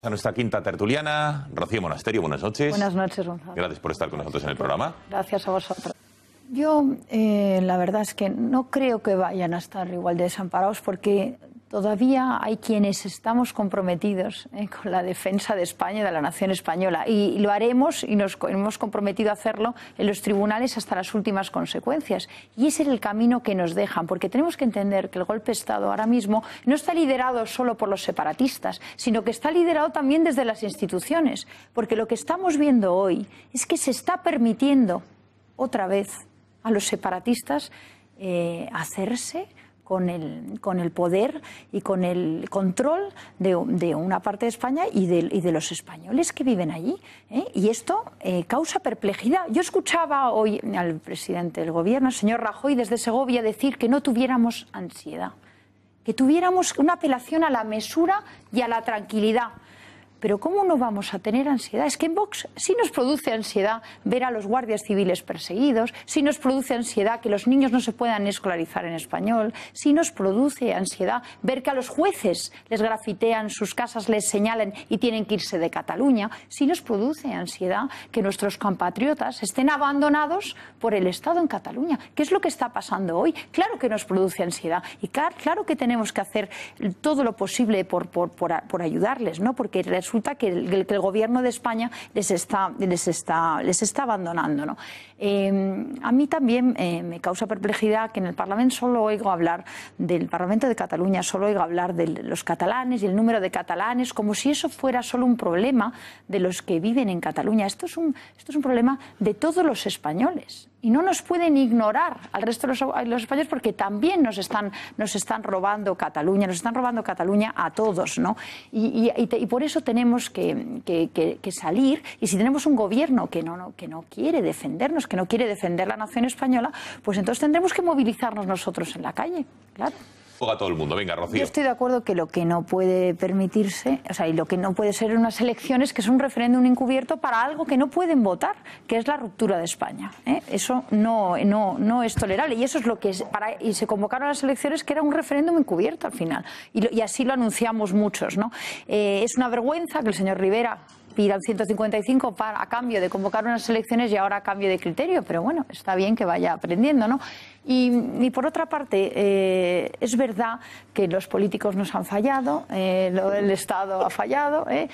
A nuestra quinta tertuliana, Rocío Monasterio, buenas noches. Buenas noches, Gonzalo. Gracias por estar con nosotros en el programa. Gracias a vosotros. Yo, eh, la verdad es que no creo que vayan a estar igual de desamparados porque todavía hay quienes estamos comprometidos eh, con la defensa de España y de la nación española. Y lo haremos y nos hemos comprometido a hacerlo en los tribunales hasta las últimas consecuencias. Y ese es el camino que nos dejan, porque tenemos que entender que el golpe de Estado ahora mismo no está liderado solo por los separatistas, sino que está liderado también desde las instituciones. Porque lo que estamos viendo hoy es que se está permitiendo otra vez a los separatistas eh, hacerse con el, con el poder y con el control de, una parte de España y de, los españoles que viven allí. ¿eh? Y esto eh, causa perplejidad. Yo escuchaba hoy al presidente del gobierno, el señor Rajoy, desde Segovia, decir que no tuviéramos ansiedad, que tuviéramos una apelación a la mesura y a la tranquilidad. Pero ¿cómo no vamos a tener ansiedad? Es que en Vox sí nos produce ansiedad ver a los guardias civiles perseguidos, sí nos produce ansiedad que los niños no se puedan escolarizar en español, sí nos produce ansiedad ver que a los jueces les grafitean sus casas, les señalen y tienen que irse de Cataluña, sí nos produce ansiedad que nuestros compatriotas estén abandonados por el Estado en Cataluña. ¿Qué es lo que está pasando hoy? Claro que nos produce ansiedad y claro que tenemos que hacer todo lo posible por, por, ayudarles, ¿no? Porque resulta que el, que el gobierno de España les está, les está, les está abandonando. Em, a mí también eh, me causa perplejidad que en el Parlamento solo oigo hablar del Parlamento de Cataluña, solo oigo hablar de los catalanes y el número de catalanes, como si eso fuera solo un problema de los que viven en Cataluña. Esto es un, esto es un problema de todos los españoles y no nos pueden ignorar al resto de los, españoles porque también nos están, nos están robando Cataluña, nos están robando Cataluña a todos, ¿no? Y, por eso tenemos que, salir y si tenemos un gobierno que que no quiere defendernos, que no quiere defender la nación española, pues entonces tendremos que movilizarnos nosotros en la calle, claro. Yo estoy de acuerdo que lo que no puede permitirse, o sea, y lo que no puede ser unas elecciones, que es un referéndum encubierto para algo que no pueden votar, que es la ruptura de España. ¿eh? Eso no, no, no es tolerable. Y eso es lo que para, y se convocaron las elecciones, que era un referéndum encubierto al final. Y, así lo anunciamos muchos. ¿no? Eh, es una vergüenza que el señor Rivera pida un 155 para, a cambio de convocar unas elecciones y ahora a cambio de criterio, pero bueno, está bien que vaya aprendiendo, ¿no? Y, por otra parte, eh, es verdad que los políticos nos han fallado, eh, lo, el Estado ha fallado, eh,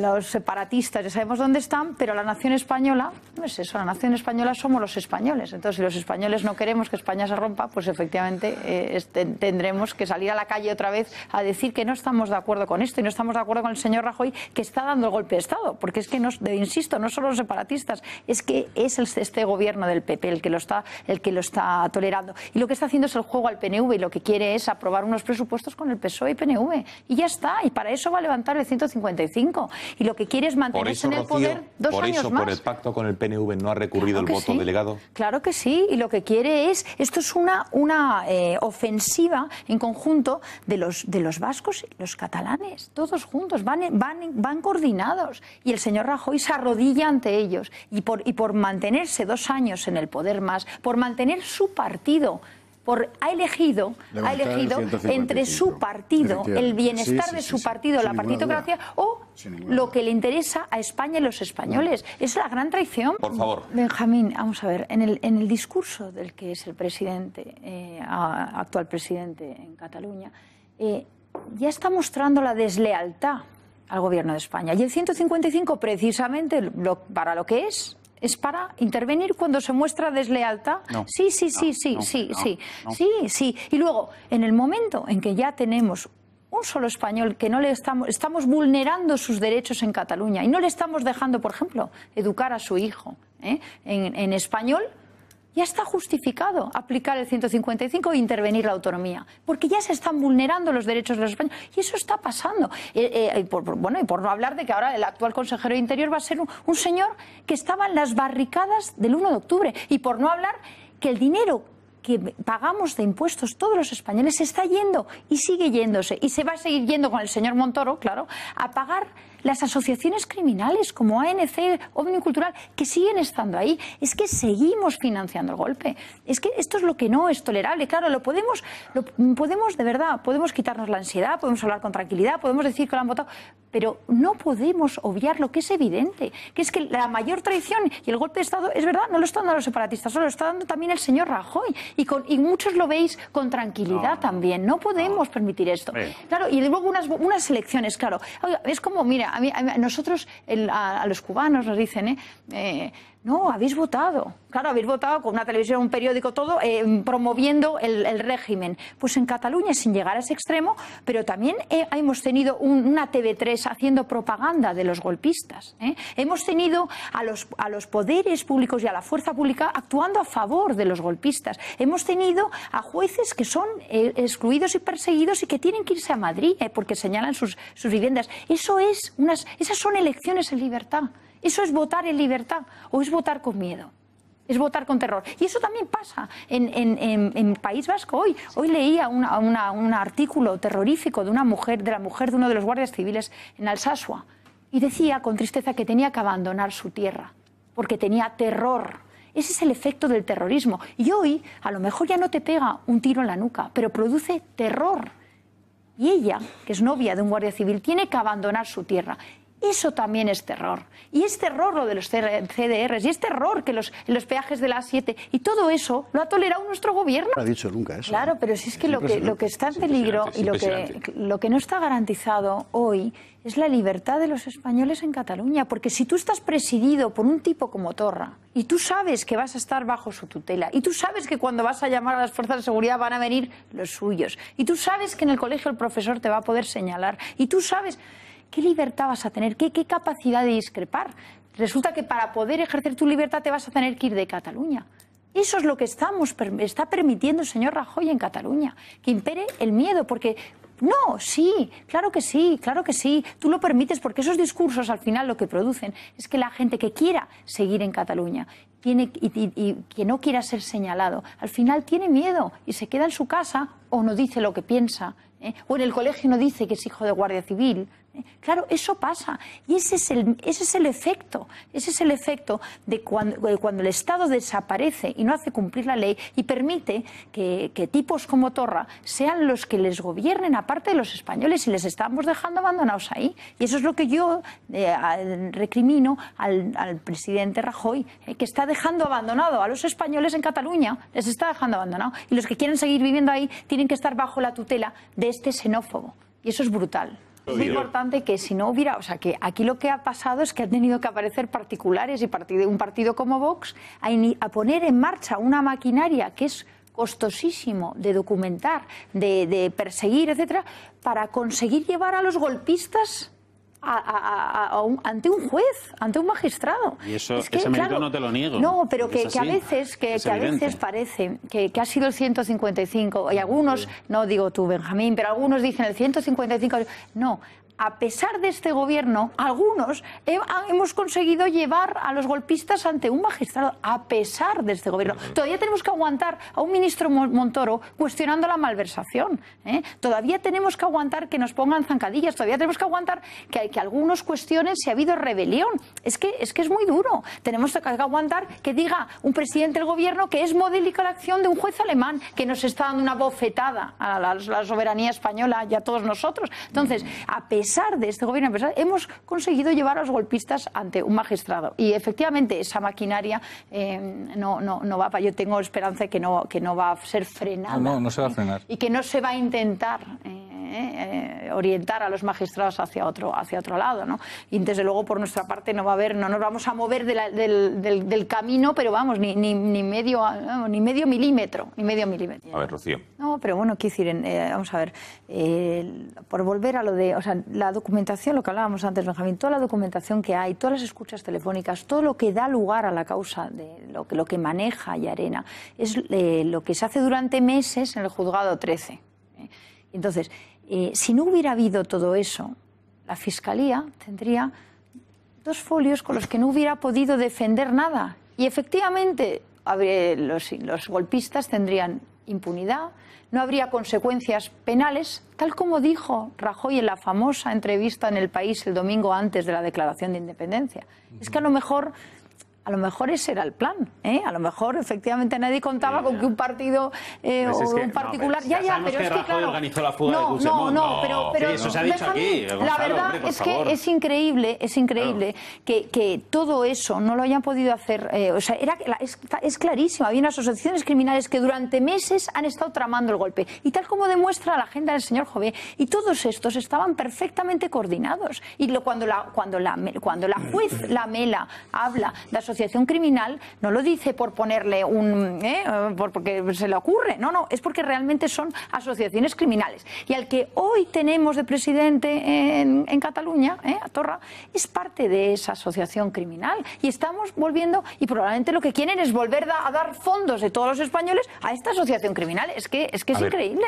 los separatistas ya sabemos dónde están, pero la nación española no es pues eso, la nación española somos los españoles. Entonces, si los españoles no queremos que España se rompa, pues efectivamente este, tendremos que salir a la calle otra vez a decir que no estamos de acuerdo con esto y no estamos de acuerdo con el señor Rajoy que está dando el golpe de Estado, porque es que, no, insisto, no solo los separatistas, es que es el este gobierno del PP el que lo está, el que lo está tolerando y lo que está haciendo es el juego al PNV y lo que quiere es aprobar unos presupuestos con el PSOE y PNV. Y ya está. Y para eso va a levantar el 155. Y lo que quiere es mantenerse en el poder dos años más. Por el pacto con el PNV no ha recurrido el voto delegado. Claro que sí. Y lo que quiere es. Esto es una, una eh, ofensiva en conjunto de los, de los vascos y los catalanes. Todos juntos. Van, van, van coordinados. Y el señor Rajoy se arrodilla ante ellos. Y por, y por mantenerse dos años en el poder más, por mantener su partido partido. Por, ha elegido, ha elegido entre su partido, el bienestar de su partido, la partitocracia, o lo que le interesa a España y los españoles. Es la gran traición. Por favor. Benjamín, vamos a ver, en el, en el discurso del que es el presidente, eh, actual presidente en Cataluña, eh, ya está mostrando la deslealtad al gobierno de España. Y el 155, precisamente, para lo que es, es para intervenir cuando se muestra deslealtad. sí, sí, sí, sí, sí, sí, sí, sí. Y luego, en el momento en que ya tenemos un solo español que no le estamos, estamos vulnerando sus derechos en Cataluña y no le estamos dejando, por ejemplo, educar a su hijo ¿eh? en, en español ya está justificado aplicar el 155 e intervenir la autonomía, porque ya se están vulnerando los derechos de los españoles. Y eso está pasando. Eh, eh, y por no hablar de que ahora el actual consejero de Interior va a ser un, un señor que estaba en las barricadas del 1 de octubre. Y por no hablar que el dinero que pagamos de impuestos todos los españoles se está yendo y sigue yéndose y se va a seguir yendo con el señor Montoro, claro, a pagar las asociaciones criminales como ANC, OVNI Cultural, que siguen estando ahí. Es que seguimos financiando el golpe. Es que esto es lo que no es tolerable. Claro, lo podemos, lo podemos de verdad, podemos quitarnos la ansiedad, podemos hablar con tranquilidad, podemos decir que lo han votado, pero no podemos obviar lo que es evidente, que es que la mayor traición y el golpe de Estado, es verdad, no lo están dando los separatistas, solo lo está dando también el señor Rajoy. Y, con, y muchos lo veis con tranquilidad también. No podemos permitir esto. Claro, y luego unas, unas elecciones, claro. es como, mira, a, nosotros, a, los cubanos nos dicen, ¿eh? eh no, habéis votado. Claro, habéis votado con una televisión, un periódico, todo, eh, promoviendo el, régimen. Pues en Cataluña, sin llegar a ese extremo, pero también eh, hemos tenido una TV3 haciendo propaganda de los golpistas. ¿eh? Hemos tenido a los, a los poderes públicos y a la fuerza pública actuando a favor de los golpistas. Hemos tenido a jueces que son excluidos y perseguidos y que tienen que irse a Madrid porque señalan sus, sus viviendas. Eso es unas, esas son elecciones en libertad. Eso es votar en libertad o es votar con miedo. Es votar con terror. Y eso también pasa en, País Vasco hoy. Hoy leía un artículo terrorífico de una mujer, de la mujer de uno de los guardias civiles en Alsasua, y decía con tristeza que tenía que abandonar su tierra, porque tenía terror. Ese es el efecto del terrorismo. Y hoy, a lo mejor ya no te pega un tiro en la nuca, pero produce terror. Y ella, que es novia de un guardia civil, tiene que abandonar su tierra. Eso también es terror. Y es terror lo de los CDRs, y es terror que los, peajes de la A7, y todo eso lo ha tolerado nuestro gobierno. No ha dicho nunca eso. Claro, ¿eh? pero si es que, lo, que lo que está en peligro y lo que, lo que no está garantizado hoy es la libertad de los españoles en Cataluña. Porque si tú estás presidido por un tipo como Torra y tú sabes que vas a estar bajo su tutela y tú sabes que cuando vas a llamar a las fuerzas de seguridad van a venir los suyos y tú sabes que en el colegio el profesor te va a poder señalar y tú sabes... ¿qué libertad vas a tener? ¿Qué, capacidad de discrepar? Resulta que para poder ejercer tu libertad te vas a tener que ir de Cataluña. Eso es lo que estamos, está permitiendo el señor Rajoy en Cataluña, que impere el miedo, porque no, sí, claro que sí, claro que sí. Tú lo permites porque esos discursos al final lo que producen es que la gente que quiera seguir en Cataluña tiene, y, que no quiera ser señalado, al final tiene miedo y se queda en su casa o no dice lo que piensa. ¿eh? O en el colegio no dice que es hijo de guardia civil, Claro, eso pasa. Y ese es el, efecto. Ese es el efecto de cuando, el Estado desaparece y no hace cumplir la ley y permite que, tipos como Torra sean los que les gobiernen, aparte de los españoles, y les estamos dejando abandonados ahí. Y eso es lo que yo eh, recrimino al, presidente Rajoy, eh, que está dejando abandonado a los españoles en Cataluña. Les está dejando abandonado. Y los que quieren seguir viviendo ahí tienen que estar bajo la tutela de este xenófobo. Y eso es brutal. Es muy importante que si no hubiera, o sea, que aquí lo que ha pasado es que han tenido que aparecer particulares y un partido como Vox a, poner en marcha una maquinaria que es costosísimo de documentar, de, de perseguir, etcétera, para conseguir llevar a los golpistas a, ante un juez, ante un magistrado. Y ese mérito no te lo niego. No, pero que, a veces, que, que a veces parece que, ha sido el 155, y algunos, no digo tú, Benjamín, pero algunos dicen el 155, no, a pesar de este gobierno, algunos hemos conseguido llevar a los golpistas ante un magistrado, a pesar de este gobierno. Todavía tenemos que aguantar a un ministro Montoro cuestionando la malversación. ¿eh? Todavía tenemos que aguantar que nos pongan zancadillas. Todavía tenemos que aguantar que, que algunos cuestionen si ha habido rebelión. Es que, es muy duro. Tenemos que aguantar que diga un presidente del gobierno que es modélica la acción de un juez alemán que nos está dando una bofetada a la, soberanía española y a todos nosotros. Entonces, a pesar pesar de este gobierno, hemos conseguido llevar a los golpistas ante un magistrado. Y efectivamente esa maquinaria em, no, no, no, va Yo tengo esperanza que no, que no va a ser frenada. No, no, se va a frenar. Y que no se va a intentar. Eh, ¿eh? Eh, orientar a los magistrados hacia otro, hacia otro lado. ¿no? Y desde luego por nuestra parte no va a haber, no nos vamos a mover del, camino, pero vamos, ni, ni, ni, medio, ni medio milímetro, ni medio milímetro. A ver, Rocío. No, pero bueno, quiero decir, eh, vamos a ver, por volver a lo de, o sea, la documentación, lo que hablábamos antes, Benjamín, toda la documentación que hay, todas las escuchas telefónicas, todo lo que da lugar a la causa de lo que, lo que maneja Yarena, es lo que se hace durante meses en el juzgado 13. Entonces, eh, si no hubiera habido todo eso, la Fiscalía tendría dos folios con los que no hubiera podido defender nada. Y efectivamente, los, los golpistas tendrían impunidad, no habría consecuencias penales, tal como dijo Rajoy en la famosa entrevista en el país el domingo antes de la declaración de independencia. Es que a lo mejor a lo mejor ese era el plan. ¿eh? A lo mejor efectivamente nadie contaba con que un partido eh, pues o un particular. ya, ya, pero es que claro. la no, no, pero, eso se ha dicho aquí, la verdad es que es increíble, es increíble que, todo eso no lo hayan podido hacer. Eh, o sea, era, es, es clarísimo. Había unas asociaciones criminales que durante meses han estado tramando el golpe. Y tal como demuestra la agenda del señor Jove y todos estos estaban perfectamente coordinados. Y lo, cuando la cuando la cuando la juez Lamela habla de asociaciones asociación criminal no lo dice por ponerle un. ¿eh? porque se le ocurre. No, no, es porque realmente son asociaciones criminales. Y al que hoy tenemos de presidente en, Cataluña, ¿eh? a Torra, es parte de esa asociación criminal. Y estamos volviendo, y probablemente lo que quieren es volver a dar fondos de todos los españoles a esta asociación criminal. Es que es, que es increíble.